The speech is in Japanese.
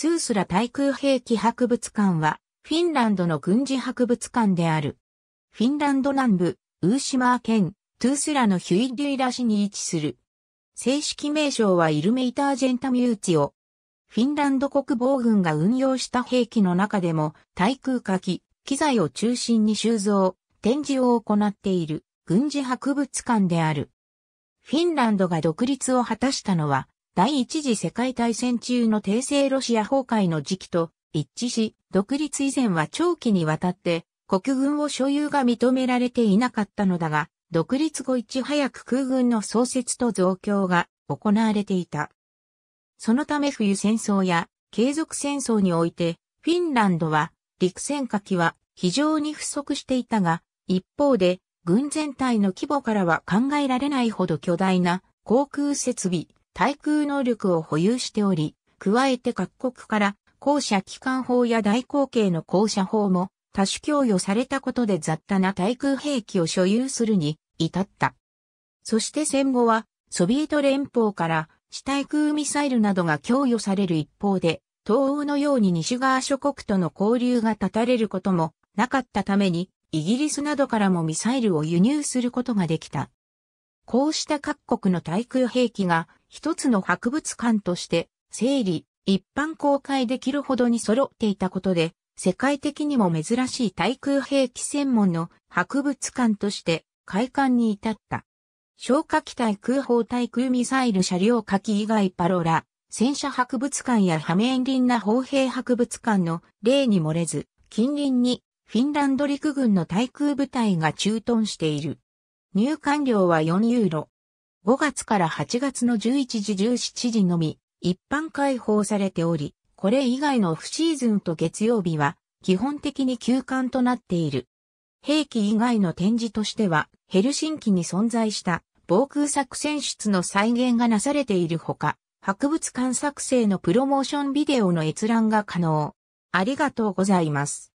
ツースラ対空兵器博物館は、フィンランドの軍事博物館である。フィンランド南部、ウーシマー県、トゥースラのヒュイデュイラ市に位置する。正式名称はイルメイタージェンタミューチオ。フィンランド国防軍が運用した兵器の中でも、対空火器、機材を中心に収蔵、展示を行っている軍事博物館である。フィンランドが独立を果たしたのは第一次世界大戦中の帝政ロシア崩壊の時期と一致し、独立以前は長期にわたって国軍を所有が認められていなかったのだが、独立後いち早く空軍の創設と増強が行われていた。そのため冬戦争や継続戦争において、フィンランドは陸戦火器は非常に不足していたが、一方で軍全体の規模からは考えられないほど巨大な航空設備、対空能力を保有しており、加えて各国から校舎機関砲や大口径の校舎砲も多種供与されたことで雑多な対空兵器を所有するに至った。そして戦後はソビエト連邦から地対空ミサイルなどが供与される一方で、東欧のように西側諸国との交流が断たれることもなかったために、イギリスなどからもミサイルを輸入することができた。こうした各国の対空兵器が一つの博物館として整理、一般公開できるほどに揃っていたことで、世界的にも珍しい対空兵器専門の博物館として開館に至った。消火器対空砲対空ミサイル車両火器以外パロラ、戦車博物館やハメンリンナ砲兵博物館の例に漏れず、近隣にフィンランド陸軍の対空部隊が駐屯している。入館料は4ユーロ。5月から8月の11時17時のみ、一般開放されており、これ以外のオフシーズンと月曜日は、基本的に休館となっている。兵器以外の展示としては、ヘルシンキに存在した防空作戦室の再現がなされているほか、博物館作成のプロモーションビデオの閲覧が可能。ありがとうございます。